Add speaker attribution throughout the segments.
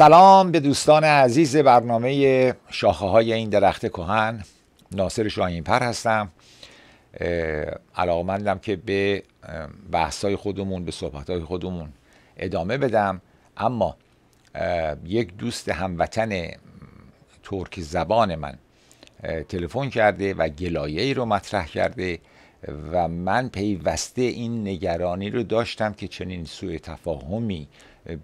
Speaker 1: سلام به دوستان عزیز برنامه شاخه های این درخت کهن ناصر پر هستم علاقمندم که به بحث خودمون به صحبت های خودمون ادامه بدم اما یک دوست هموطن ترک زبان من تلفن کرده و گلایه ای رو مطرح کرده و من پیوسته این نگرانی رو داشتم که چنین سوء تفاهمی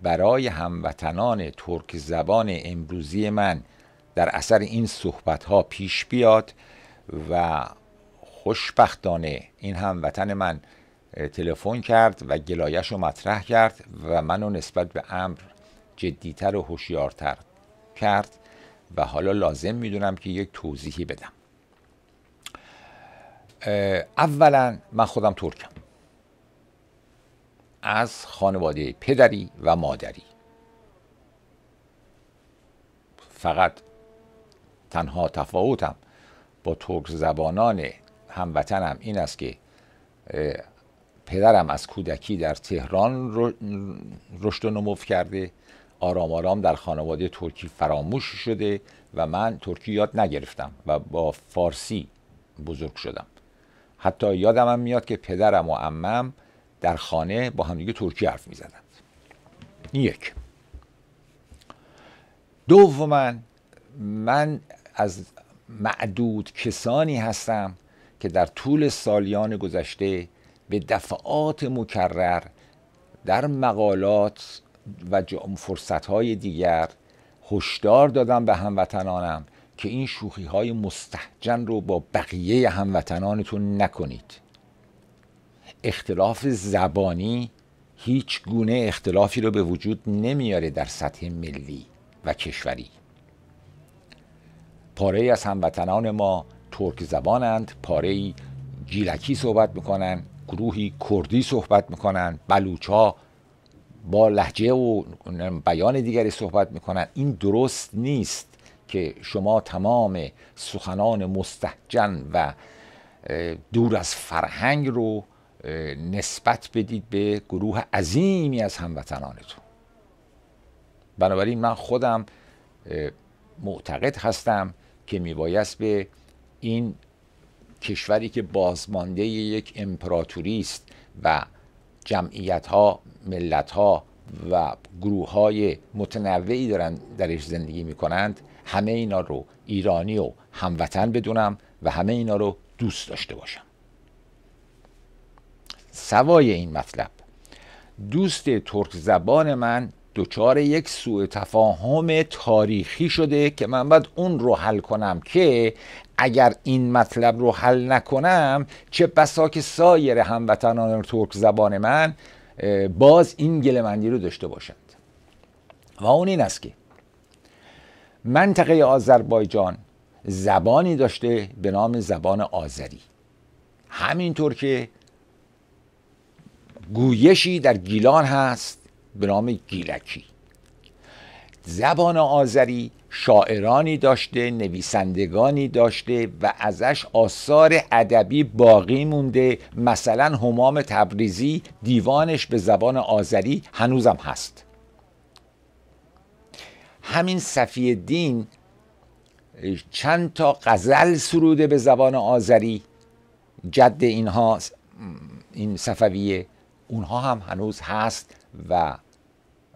Speaker 1: برای هموطنان ترک زبان امروزی من در اثر این صحبت ها پیش بیاد و خوشبختانه این هموطن من تلفن کرد و گلایش رو مطرح کرد و منو نسبت به امر جدیتر و هوشیارتر کرد و حالا لازم میدونم که یک توضیحی بدم اولا من خودم ترکم از خانواده پدری و مادری فقط تنها تفاوتم با ترک زبانان هموطنم این است که پدرم از کودکی در تهران رشد و نمو کرده آرام آرام در خانواده ترکی فراموش شده و من ترکی یاد نگرفتم و با فارسی بزرگ شدم حتی یادم هم میاد که پدرم و عمم در خانه با همدیگه ترکی حرف می یک دوما من از معدود کسانی هستم که در طول سالیان گذشته به دفعات مکرر در مقالات و های دیگر هشدار دادم به هموطنانم که این شوخی های مستحجن رو با بقیه هموطنانتون نکنید اختلاف زبانی هیچ گونه اختلافی رو به وجود نمیاره در سطح ملی و کشوری پاره از هموطنان ما ترک زبانند پاره ای گیلکی صحبت میکنند گروهی کردی صحبت میکنند بلوچا با لحجه و بیان دیگری صحبت میکنند این درست نیست که شما تمام سخنان مستحجن و دور از فرهنگ رو نسبت بدید به گروه عظیمی از هموطنانتون بنابراین من خودم معتقد هستم که میبایست به این کشوری که بازمانده یک امپراتوری است و جمعیت ها ملت ها و گروه های متنوعی دارن درش زندگی می کنند همه اینا رو ایرانی و هموطن بدونم و همه اینا رو دوست داشته باشم سوای این مطلب دوست ترک زبان من دچار یک سوء تفاهم تاریخی شده که من باید اون رو حل کنم که اگر این مطلب رو حل نکنم چه بسا که سایر هموطنان ترک زبان من باز این گلمندی رو داشته باشند و اون این است که منطقه آذربایجان زبانی داشته به نام زبان آذری همینطور که گویشی در گیلان هست به نام گیلکی زبان آذری شاعرانی داشته نویسندگانی داشته و ازش آثار ادبی باقی مونده مثلا همام تبریزی دیوانش به زبان آذری هنوزم هست همین صفی دین چند تا غزل سروده به زبان آذری جد اینها این صفویه اونها هم هنوز هست و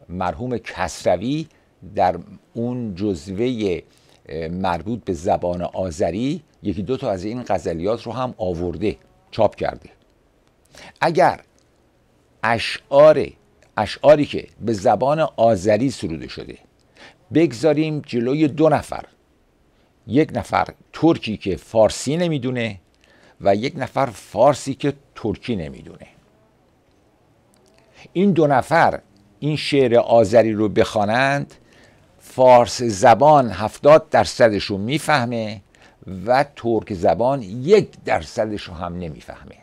Speaker 1: مرحوم کسروی در اون جزوه مربوط به زبان آذری یکی دو تا از این غزلیات رو هم آورده چاپ کرده اگر اشعار اشعاری که به زبان آذری سروده شده بگذاریم جلوی دو نفر یک نفر ترکی که فارسی نمیدونه و یک نفر فارسی که ترکی نمیدونه این دو نفر این شعر آذری رو بخوانند فارس زبان هفتاد درصدش رو میفهمه و ترک زبان یک درصدش رو هم نمیفهمه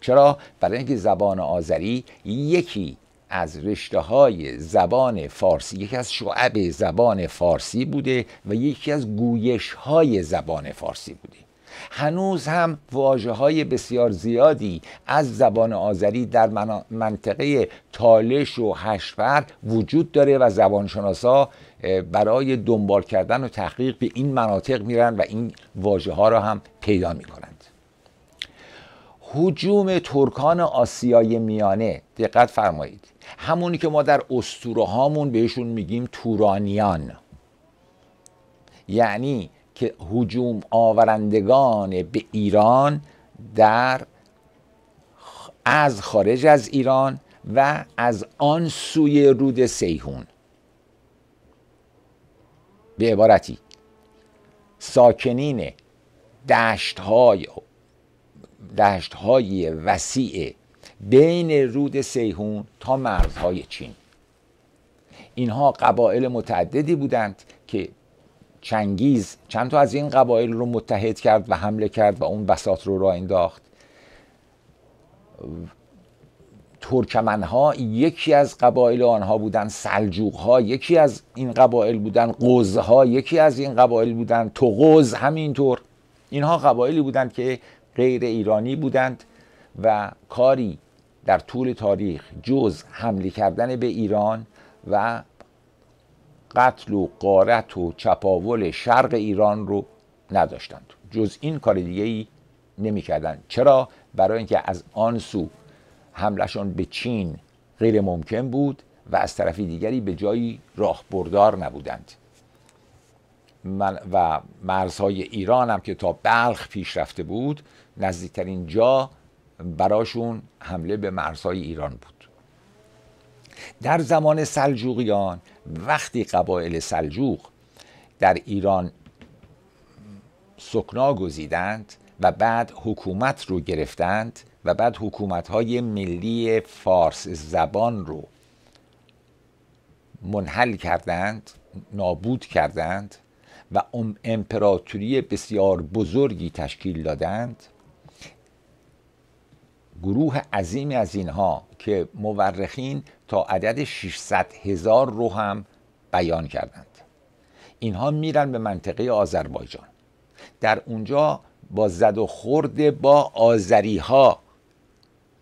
Speaker 1: چرا؟ برای اینکه زبان آذری یکی از رشته های زبان فارسی یکی از شعب زبان فارسی بوده و یکی از گویش های زبان فارسی بوده هنوز هم واجه های بسیار زیادی از زبان آذری در منطقه تالش و هشفر وجود داره و زبانشناسا برای دنبال کردن و تحقیق به این مناطق میرن و این واجه ها را هم پیدا میکنند حجوم ترکان آسیای میانه دقت فرمایید همونی که ما در استوره هامون بهشون میگیم تورانیان یعنی که هجوم آورندگان به ایران در از خارج از ایران و از آن سوی رود سیهون به عبارتی ساکنین دشت های وسیع بین رود سیهون تا مرزهای چین اینها قبایل متعددی بودند که چنگیز چند تا از این قبایل رو متحد کرد و حمله کرد و اون بساط رو را انداخت ترکمن ها یکی از قبایل آنها بودن سلجوق ها یکی از این قبایل بودن قوز ها یکی از این قبایل بودن توقز همینطور اینها قبایلی بودند که غیر ایرانی بودند و کاری در طول تاریخ جز حمله کردن به ایران و قتل و قارت و چپاول شرق ایران رو نداشتند جز این کار دیگه ای نمی کردن. چرا؟ برای اینکه از آن سو حملشان به چین غیر ممکن بود و از طرف دیگری به جایی بردار نبودند من و مرزهای ایران هم که تا بلخ پیش رفته بود نزدیکترین جا براشون حمله به مرزهای ایران بود در زمان سلجوقیان وقتی قبایل سلجوق در ایران سکنا گزیدند و بعد حکومت رو گرفتند و بعد حکومت های ملی فارس زبان رو منحل کردند نابود کردند و امپراتوری بسیار بزرگی تشکیل دادند گروه عظیمی از اینها که مورخین تا عدد 600 هزار رو هم بیان کردند اینها میرن به منطقه آذربایجان در اونجا با زد و خورد با آذری ها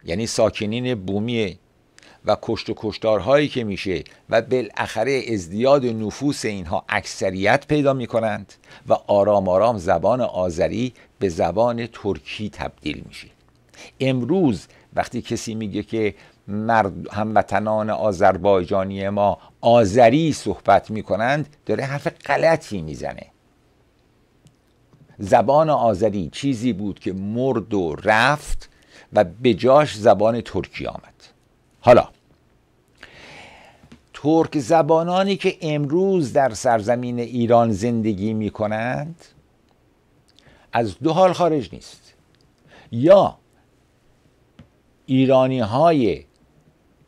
Speaker 1: یعنی ساکنین بومی و کشت و کشتارهایی که میشه و بالاخره ازدیاد نفوس اینها اکثریت پیدا میکنند و آرام آرام زبان آذری به زبان ترکی تبدیل میشه امروز وقتی کسی میگه که مرد هموطنان آذربایجانی ما آذری صحبت میکنند داره حرف غلطی میزنه زبان آذری چیزی بود که مرد و رفت و به جاش زبان ترکی آمد حالا ترک زبانانی که امروز در سرزمین ایران زندگی میکنند از دو حال خارج نیست یا ایرانی های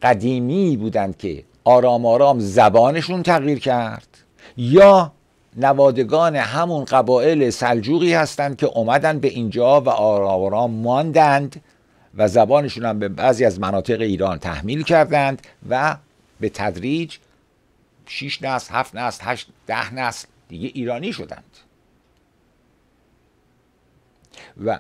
Speaker 1: قدیمی بودند که آرام آرام زبانشون تغییر کرد یا نوادگان همون قبایل سلجوقی هستند که اومدن به اینجا و آرام آرام ماندند و زبانشون هم به بعضی از مناطق ایران تحمیل کردند و به تدریج 6 نسل، هفت نسل، هشت، ده نسل دیگه ایرانی شدند و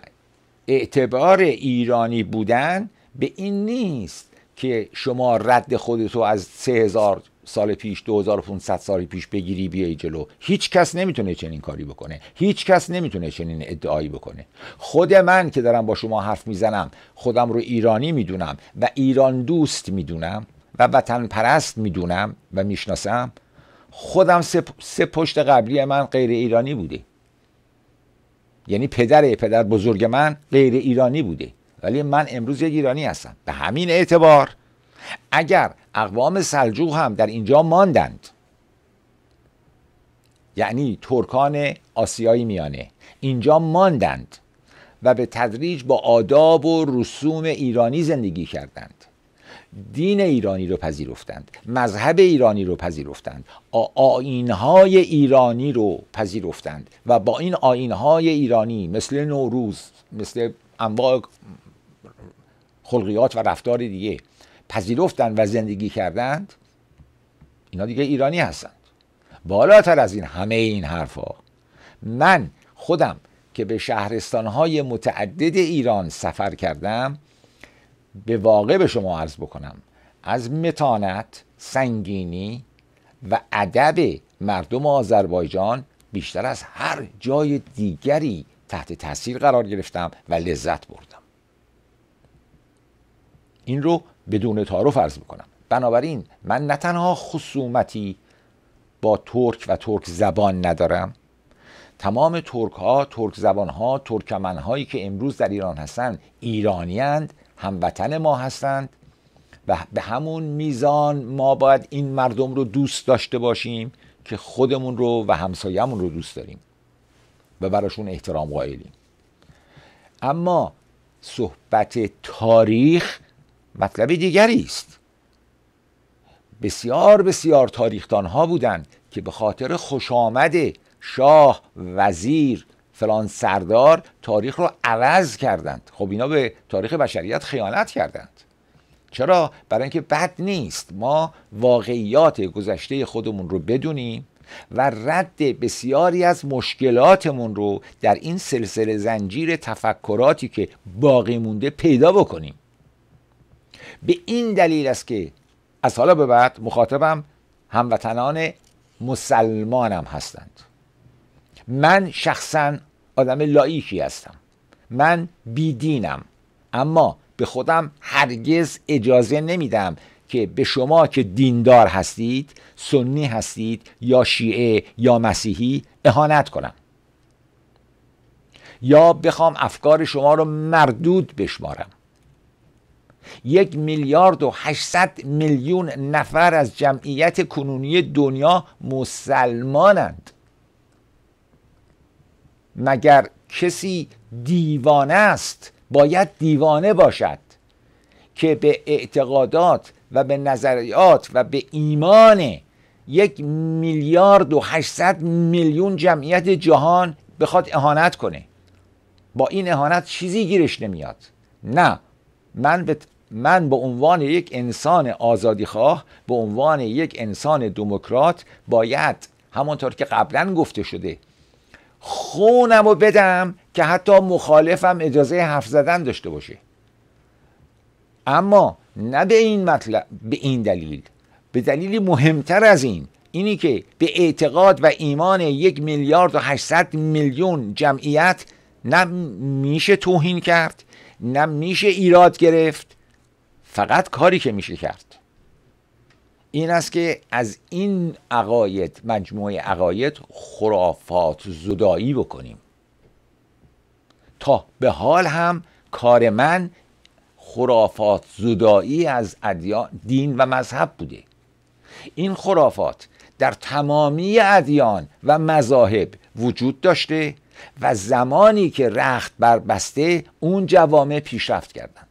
Speaker 1: اعتبار ایرانی بودند به این نیست که شما رد خودتو از 3000 سال پیش 2500 سال پیش بگیری بیای جلو هیچ کس نمیتونه چنین کاری بکنه هیچ کس نمیتونه چنین ادعایی بکنه خود من که دارم با شما حرف میزنم خودم رو ایرانی میدونم و ایران دوست میدونم و وطن پرست میدونم و میشناسم خودم سه, سه پشت قبلی من غیر ایرانی بوده یعنی پدر پدر بزرگ من غیر ایرانی بوده ولی من امروز یک ایرانی هستم به همین اعتبار اگر اقوام سلجو هم در اینجا ماندند یعنی ترکان آسیایی میانه اینجا ماندند و به تدریج با آداب و رسوم ایرانی زندگی کردند دین ایرانی رو پذیرفتند مذهب ایرانی رو پذیرفتند آینهای ایرانی رو پذیرفتند و با این آینهای ایرانی مثل نوروز مثل انواع خلقیات و رفتار دیگه پذیرفتند و زندگی کردند اینا دیگه ایرانی هستند بالاتر از این همه این حرفا من خودم که به شهرستانهای متعدد ایران سفر کردم به واقع به شما عرض بکنم از متانت سنگینی و ادب مردم آذربایجان بیشتر از هر جای دیگری تحت تاثیر قرار گرفتم و لذت بردم این رو بدون تعارف عرض میکنم بنابراین من نه تنها خصومتی با ترک و ترک زبان ندارم تمام ترک ها، ترک زبان ها، ترکمن هایی که امروز در ایران هستند ایرانی هستند، هموطن ما هستند و به همون میزان ما باید این مردم رو دوست داشته باشیم که خودمون رو و همسایهمون رو دوست داریم و براشون احترام قائلیم اما صحبت تاریخ مطلب دیگری است بسیار بسیار تاریخدان ها بودند که به خاطر خوش آمده شاه وزیر فلان سردار تاریخ رو عوض کردند خب اینا به تاریخ بشریت خیانت کردند چرا برای اینکه بد نیست ما واقعیات گذشته خودمون رو بدونیم و رد بسیاری از مشکلاتمون رو در این سلسله زنجیر تفکراتی که باقی مونده پیدا بکنیم به این دلیل است که از حالا به بعد مخاطبم هموطنان مسلمانم هستند من شخصا آدم لایکی هستم من بیدینم اما به خودم هرگز اجازه نمیدم که به شما که دیندار هستید سنی هستید یا شیعه یا مسیحی اهانت کنم یا بخوام افکار شما رو مردود بشمارم یک میلیارد و 800 میلیون نفر از جمعیت کنونی دنیا مسلمانند مگر کسی دیوانه است باید دیوانه باشد که به اعتقادات و به نظریات و به ایمان یک میلیارد و 800 میلیون جمعیت جهان بخواد اهانت کنه با این اهانت چیزی گیرش نمیاد نه من به من به عنوان یک انسان آزادیخواه به عنوان یک انسان دموکرات باید همانطور که قبلا گفته شده خونم رو بدم که حتی مخالفم اجازه حرف زدن داشته باشه اما نه به این مطلب به این دلیل به دلیلی مهمتر از این اینی که به اعتقاد و ایمان یک میلیارد و 800 میلیون جمعیت نه میشه توهین کرد نه میشه ایراد گرفت فقط کاری که میشه کرد این است که از این عقاید مجموعه عقاید خرافات زدایی بکنیم تا به حال هم کار من خرافات زدایی از ادیان دین و مذهب بوده این خرافات در تمامی ادیان و مذاهب وجود داشته و زمانی که رخت بر بسته اون جوامع پیشرفت کردن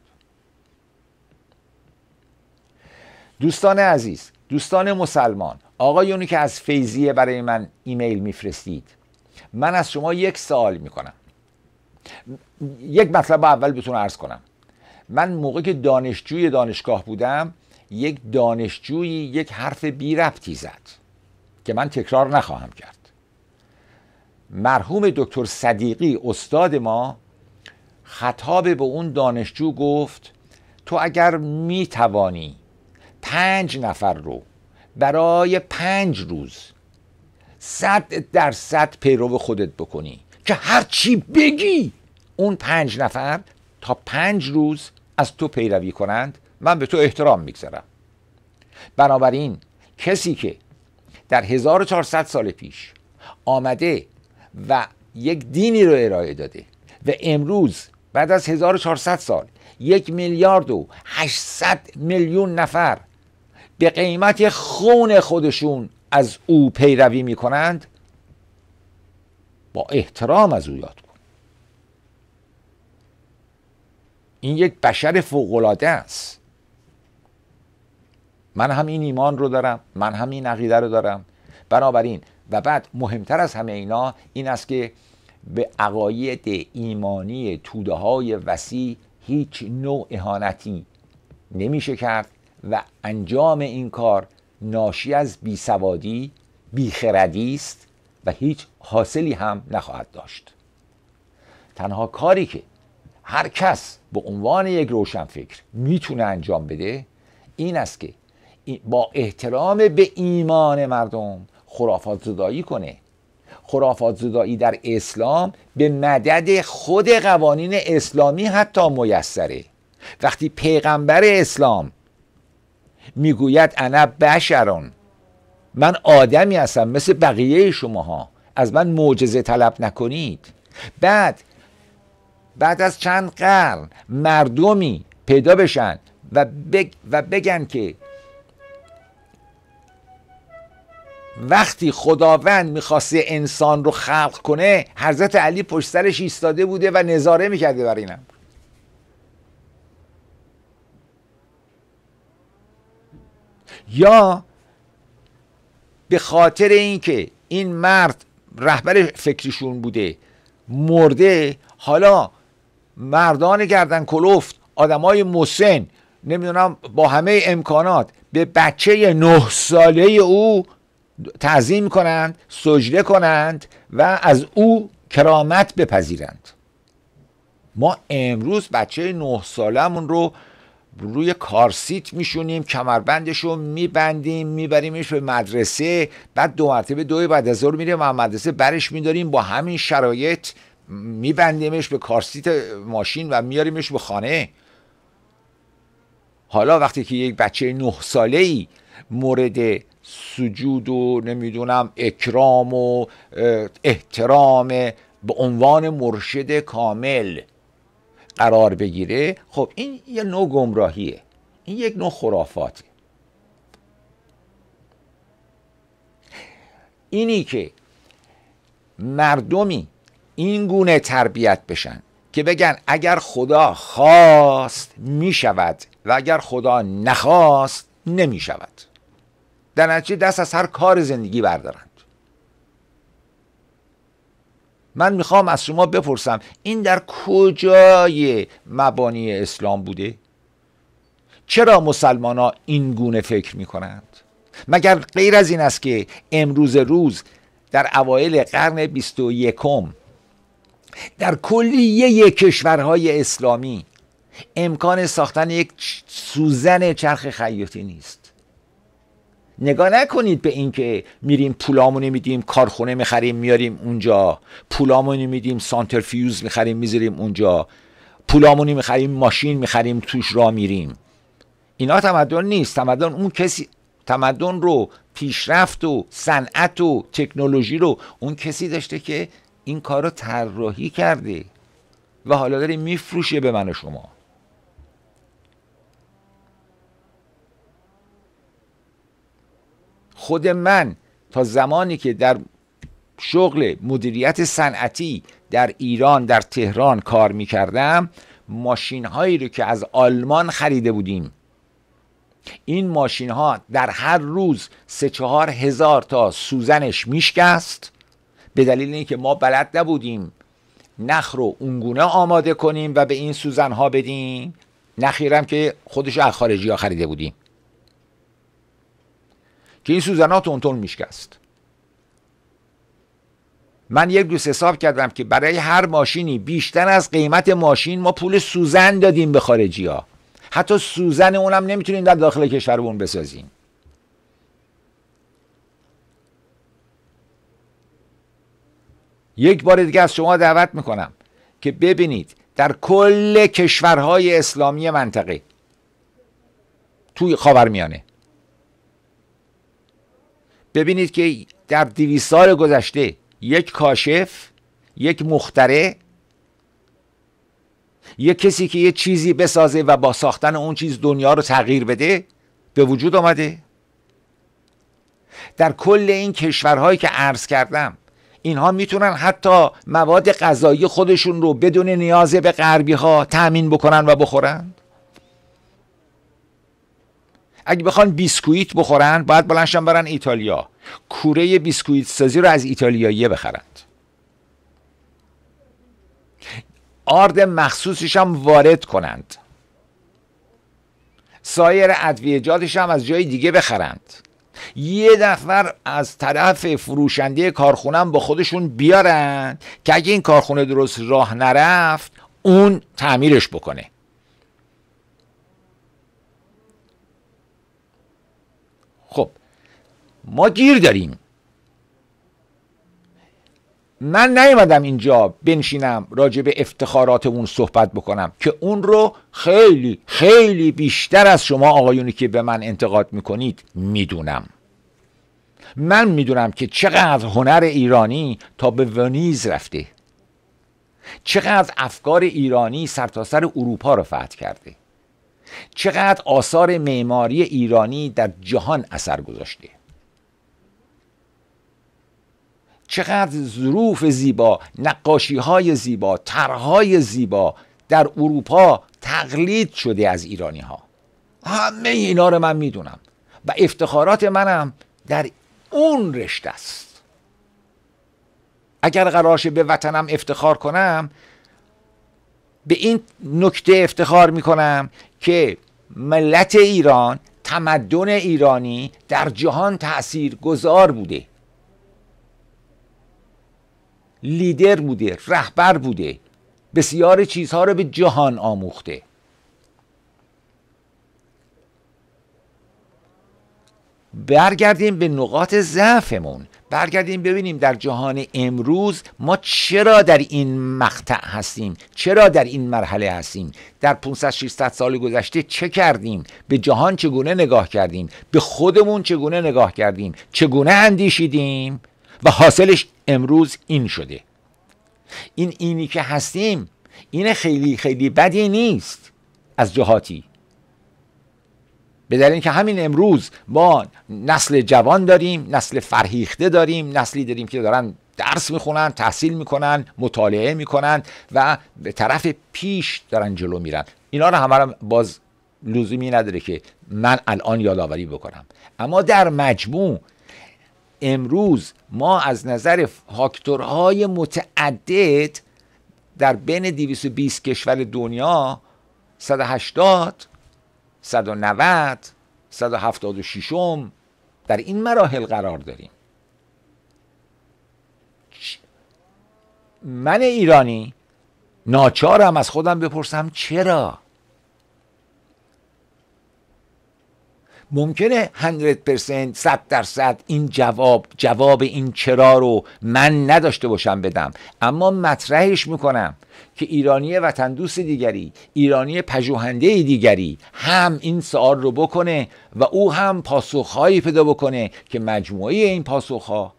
Speaker 1: دوستان عزیز دوستان مسلمان آقایونی که از فیزیه برای من ایمیل میفرستید من از شما یک سوال میکنم یک مطلب اول بتون ارز کنم من موقع که دانشجوی دانشگاه بودم یک دانشجویی یک حرف بی ربطی زد که من تکرار نخواهم کرد مرحوم دکتر صدیقی استاد ما خطاب به اون دانشجو گفت تو اگر می توانی پنج نفر رو برای پنج روز صد در صد پیرو خودت بکنی که هرچی بگی اون پنج نفر تا پنج روز از تو پیروی کنند من به تو احترام میگذارم بنابراین کسی که در 1400 سال پیش آمده و یک دینی رو ارائه داده و امروز بعد از 1400 سال یک میلیارد و 800 میلیون نفر به قیمت خون خودشون از او پیروی میکنند با احترام از او یاد کن این یک بشر فوقالعاده است من هم این ایمان رو دارم من هم این عقیده رو دارم بنابراین و بعد مهمتر از همه اینا این است که به عقاید ایمانی توده های وسیع هیچ نوع اهانتی نمیشه کرد و انجام این کار ناشی از بیسوادی بیخردی است و هیچ حاصلی هم نخواهد داشت تنها کاری که هر کس به عنوان یک روشنفکر میتونه انجام بده این است که با احترام به ایمان مردم خرافات زدایی کنه خرافات زدایی در اسلام به مدد خود قوانین اسلامی حتی میسره وقتی پیغمبر اسلام میگوید انا بشران من آدمی هستم مثل بقیه شماها از من معجزه طلب نکنید بعد بعد از چند قرن مردمی پیدا بشن و, و بگن که وقتی خداوند میخواسته انسان رو خلق کنه حضرت علی پشت سرش ایستاده بوده و نظاره میکرده بر اینم یا به خاطر اینکه این مرد رهبر فکریشون بوده مرده حالا مردان گردن کلفت آدمای مسن نمیدونم با همه امکانات به بچه نه ساله او تعظیم کنند سجده کنند و از او کرامت بپذیرند ما امروز بچه نه سالمون رو روی کارسیت میشونیم کمربندش رو میبندیم میبریمش به مدرسه بعد دو مرتبه دوی بعد از ظهر میریم و مدرسه برش میداریم با همین شرایط میبندیمش به کارسیت ماشین و میاریمش به خانه حالا وقتی که یک بچه نه ساله ای مورد سجود و نمیدونم اکرام و احترام به عنوان مرشد کامل قرار بگیره خب این یه نوع گمراهیه این یک نوع خرافاته اینی که مردمی این گونه تربیت بشن که بگن اگر خدا خواست می شود و اگر خدا نخواست نمی شود در نتیجه دست از هر کار زندگی بردارن من میخوام از شما بپرسم این در کجای مبانی اسلام بوده چرا مسلمان ها این گونه فکر میکنند؟ مگر غیر از این است که امروز روز در اوایل قرن 21 در کلیه کشورهای اسلامی امکان ساختن یک سوزن چرخ خیاطی نیست نگاه نکنید به اینکه میریم پولامو نمیدیم کارخونه میخریم میاریم اونجا پولامو نمیدیم سانترفیوز میخریم میذاریم اونجا پولامو میخریم ماشین میخریم توش را میریم اینا تمدن نیست تمدن اون کسی تمدن رو پیشرفت و صنعت و تکنولوژی رو اون کسی داشته که این کار رو طراحی کرده و حالا داره میفروشه به من و شما خود من تا زمانی که در شغل مدیریت صنعتی در ایران در تهران کار می کردم ماشین هایی رو که از آلمان خریده بودیم این ماشین ها در هر روز سه چهار هزار تا سوزنش میشکست به دلیل اینکه ما بلد نبودیم نخ رو اونگونه آماده کنیم و به این سوزن ها بدیم نخیرم که خودش از خارجی ها خریده بودیم که این سوزنا تونتون میشکست من یک روز حساب کردم که برای هر ماشینی بیشتر از قیمت ماشین ما پول سوزن دادیم به خارجی ها حتی سوزن اونم نمیتونیم در داخل کشورمون بسازیم یک بار دیگه از شما دعوت میکنم که ببینید در کل کشورهای اسلامی منطقه توی خاورمیانه ببینید که در دویست سال گذشته یک کاشف یک مختره یک کسی که یه چیزی بسازه و با ساختن اون چیز دنیا رو تغییر بده به وجود آمده در کل این کشورهایی که عرض کردم اینها میتونن حتی مواد غذایی خودشون رو بدون نیاز به غربی ها تأمین بکنن و بخورن اگه بخوان بیسکویت بخورن باید بلنشن برن ایتالیا کوره بیسکویت سازی رو از ایتالیاییه بخرند آرد مخصوصش هم وارد کنند سایر ادویجاتش هم از جای دیگه بخرند یه نفر از طرف فروشنده هم با خودشون بیارن که اگه این کارخونه درست راه نرفت اون تعمیرش بکنه ما گیر داریم من نیومدم اینجا بنشینم راجع به افتخارات صحبت بکنم که اون رو خیلی خیلی بیشتر از شما آقایونی که به من انتقاد میکنید میدونم من میدونم که چقدر هنر ایرانی تا به ونیز رفته چقدر افکار ایرانی سرتاسر سر اروپا رو فتح کرده چقدر آثار معماری ایرانی در جهان اثر گذاشته چقدر ظروف زیبا نقاشی های زیبا طرحهای زیبا در اروپا تقلید شده از ایرانی ها همه اینا رو من میدونم و افتخارات منم در اون رشته است اگر قرارش به وطنم افتخار کنم به این نکته افتخار میکنم که ملت ایران تمدن ایرانی در جهان تأثیر گذار بوده لیدر بوده رهبر بوده بسیار چیزها رو به جهان آموخته برگردیم به نقاط ضعفمون برگردیم ببینیم در جهان امروز ما چرا در این مقطع هستیم چرا در این مرحله هستیم در 500 600 سال گذشته چه کردیم به جهان چگونه نگاه کردیم به خودمون چگونه نگاه کردیم چگونه اندیشیدیم و حاصلش امروز این شده این اینی که هستیم این خیلی خیلی بدی نیست از جهاتی به دلیل که همین امروز ما نسل جوان داریم نسل فرهیخته داریم نسلی داریم که دارن درس میخونن تحصیل میکنن مطالعه میکنن و به طرف پیش دارن جلو میرن اینا رو همه رو باز لزومی نداره که من الان یادآوری بکنم اما در مجموع امروز ما از نظر فاکتورهای متعدد در بین 220 کشور دنیا 180 190 176 م در این مراحل قرار داریم من ایرانی ناچارم از خودم بپرسم چرا ممکنه 100 پرسنت 100 درصد این جواب جواب این چرا رو من نداشته باشم بدم اما مطرحش میکنم که ایرانی وطن دوست دیگری ایرانی پژوهنده دیگری هم این سوال رو بکنه و او هم پاسخهایی پیدا بکنه که مجموعه این پاسخها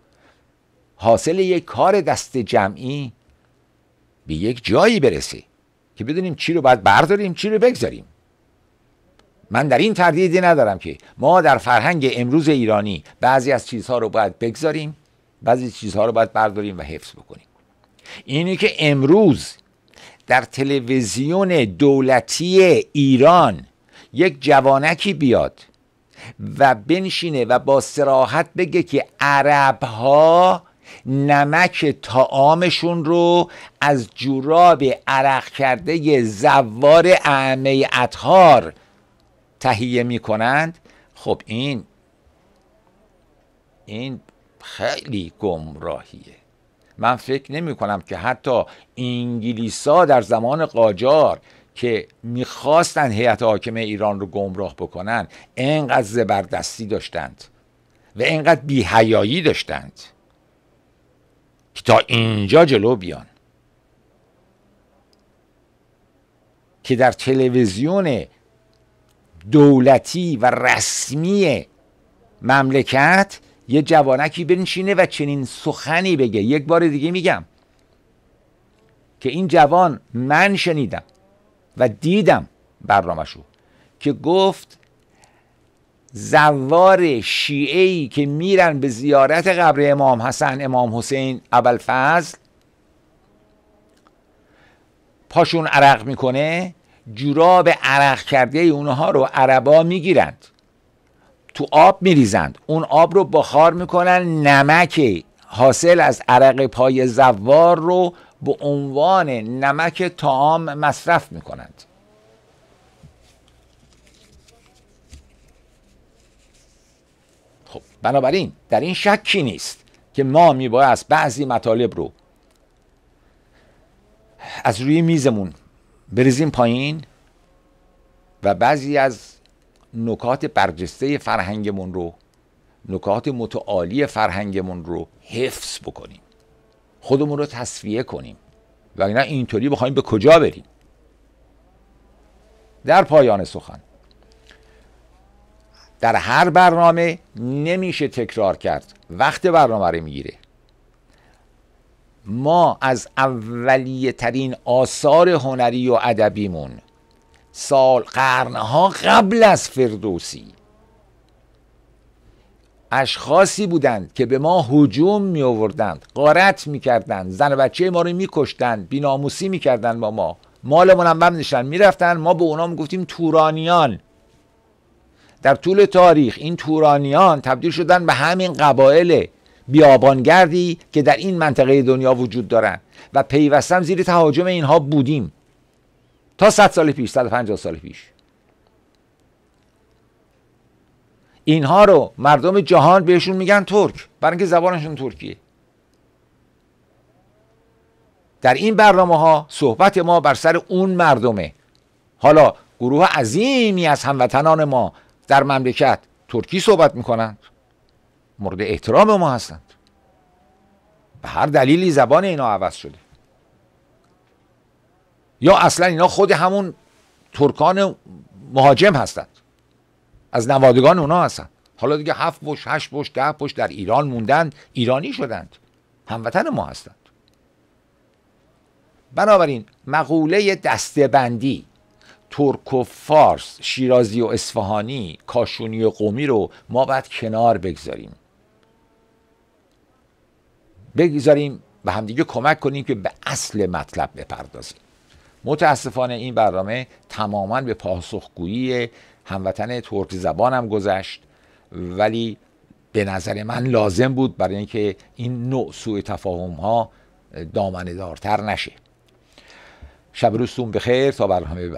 Speaker 1: حاصل یک کار دست جمعی به یک جایی برسه که بدونیم چی رو باید برداریم چی رو بگذاریم من در این تردیدی ندارم که ما در فرهنگ امروز ایرانی بعضی از چیزها رو باید بگذاریم بعضی چیزها رو باید برداریم و حفظ بکنیم اینی که امروز در تلویزیون دولتی ایران یک جوانکی بیاد و بنشینه و با سراحت بگه که عرب ها نمک تعامشون رو از جوراب عرق کرده زوار اعمه اطهار تهیه میکنند خب این این خیلی گمراهیه من فکر نمی کنم که حتی انگلیسا در زمان قاجار که میخواستن هیئت حاکمه ایران رو گمراه بکنن انقدر زبردستی داشتند و اینقدر بیهیایی داشتند که تا اینجا جلو بیان که در تلویزیون دولتی و رسمی مملکت یه جوانکی بنشینه و چنین سخنی بگه یک بار دیگه میگم که این جوان من شنیدم و دیدم برنامهش که گفت زوار ای که میرن به زیارت قبر امام حسن امام حسین فضل پاشون عرق میکنه جوراب عرق کرده اونها رو عربا میگیرند تو آب میریزند اون آب رو بخار میکنن نمک حاصل از عرق پای زوار رو به عنوان نمک تام مصرف میکنند خب بنابراین در این شکی نیست که ما میباید از بعضی مطالب رو از روی میزمون بریزیم پایین و بعضی از نکات برجسته فرهنگمون رو نکات متعالی فرهنگمون رو حفظ بکنیم خودمون رو تصفیه کنیم و اینا اینطوری بخوایم به کجا بریم در پایان سخن در هر برنامه نمیشه تکرار کرد وقت برنامه رو میگیره ما از اولیه ترین آثار هنری و ادبیمون سال قرنها قبل از فردوسی اشخاصی بودند که به ما هجوم می آوردند قارت می کردن زن و بچه ما رو می کشتن بیناموسی می کردن با ما مال هم نشن می رفتن. ما به اونا می گفتیم تورانیان در طول تاریخ این تورانیان تبدیل شدن به همین قبایل بیابانگردی که در این منطقه دنیا وجود دارند و پیوستن زیر تهاجم اینها بودیم تا 100 سال پیش 150 سال پیش اینها رو مردم جهان بهشون میگن ترک برای اینکه زبانشون ترکیه در این برنامه ها صحبت ما بر سر اون مردمه حالا گروه عظیمی از هموطنان ما در مملکت ترکی صحبت میکنند مورد احترام ما هستند به هر دلیلی زبان اینا عوض شده یا اصلا اینا خود همون ترکان مهاجم هستند از نوادگان اونا هستند حالا دیگه هفت پشت هشت پشت ده پشت در ایران موندند ایرانی شدند هموطن ما هستند بنابراین مقوله دستبندی ترک و فارس شیرازی و اصفهانی کاشونی و قومی رو ما باید کنار بگذاریم بگذاریم و همدیگه کمک کنیم که به اصل مطلب بپردازیم متاسفانه این برنامه تماما به پاسخگویی هموطن ترک زبانم گذشت ولی به نظر من لازم بود برای اینکه این نوع سوء تفاهم ها دامنه دارتر نشه شب روزتون بخیر تا برنامه بعد